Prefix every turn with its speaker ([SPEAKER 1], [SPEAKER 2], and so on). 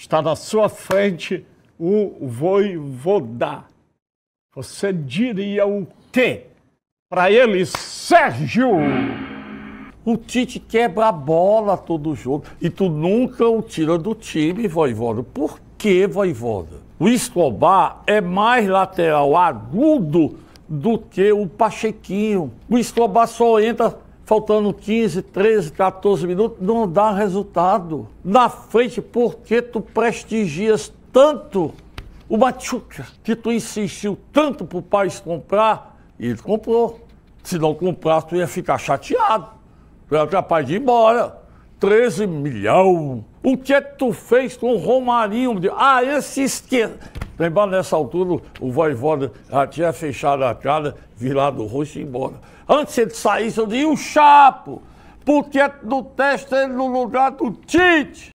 [SPEAKER 1] Está na sua frente o voivodá. Você
[SPEAKER 2] diria o quê? Para ele, Sérgio! O Tite quebra a bola todo jogo e tu nunca o tira do time, Voivoda. Por que, Voivoda? O Escobar é mais lateral agudo do que o Pachequinho. O Escobar só entra faltando 15, 13, 14 minutos, não dá resultado. Na frente, porque tu prestigias tanto o Machuca, que tu insistiu tanto pro pai comprar, e ele comprou. Se não comprasse, tu ia ficar chateado. Tu era capaz de ir embora. 13 milhão. O que é que tu fez com o Romarinho? Ah, esse esquerdo. Lembrando, nessa altura, o voivode já tinha fechado a cara, virado o rosto e embora. Antes ele saísse, eu disse, e o Chapo? Porque no teste ele no lugar do Tite.